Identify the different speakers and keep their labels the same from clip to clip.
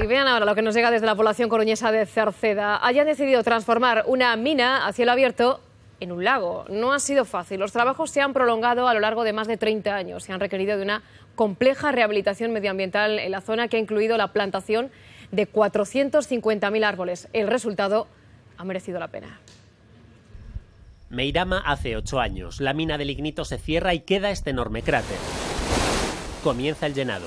Speaker 1: Y vean ahora lo que nos llega desde la población coruñesa de Cerceda. Hayan decidido transformar una mina a cielo abierto en un lago. No ha sido fácil. Los trabajos se han prolongado a lo largo de más de 30 años. Se han requerido de una compleja rehabilitación medioambiental en la zona que ha incluido la plantación de 450.000 árboles. El resultado ha merecido la pena.
Speaker 2: Meirama hace ocho años. La mina del Ignito se cierra y queda este enorme cráter. Comienza el llenado.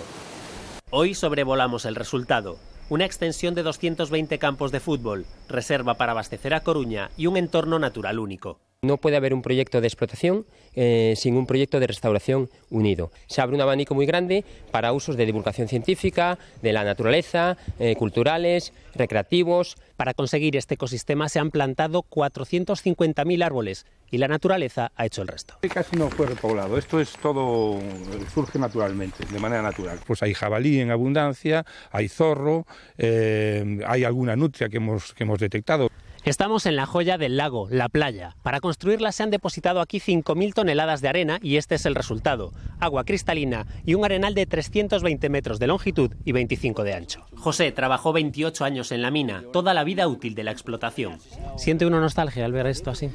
Speaker 2: Hoy sobrevolamos el resultado. Una extensión de 220 campos de fútbol, reserva para abastecer a
Speaker 3: Coruña y un entorno natural único. No puede haber un proyecto de explotación eh, sin un proyecto de restauración unido. Se abre un abanico muy grande para usos de divulgación científica, de la naturaleza, eh, culturales, recreativos. Para conseguir este ecosistema se han
Speaker 2: plantado 450.000 árboles y la naturaleza ha hecho el resto.
Speaker 4: Casi no fue repoblado, esto es todo, surge naturalmente, de manera natural. Pues hay jabalí en abundancia, hay zorro, eh, hay alguna nutria que hemos, que hemos detectado. Estamos en
Speaker 2: la joya del lago, la playa. Para construirla se han depositado aquí 5.000 toneladas de arena y este es el resultado. Agua cristalina y un arenal de 320 metros de longitud y 25 de ancho. José trabajó 28 años en la mina, toda la vida útil de la explotación.
Speaker 5: ¿Siente uno nostalgia al ver esto así?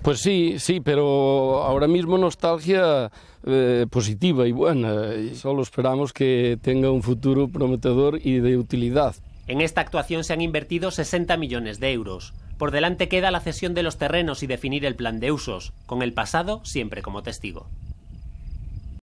Speaker 5: Pues sí, sí, pero ahora mismo nostalgia eh, positiva y buena. solo esperamos que tenga un futuro prometedor y de utilidad.
Speaker 2: En esta actuación se han invertido
Speaker 5: 60 millones de euros. Por delante
Speaker 2: queda la cesión de los terrenos y definir el plan de usos, con el pasado siempre como testigo.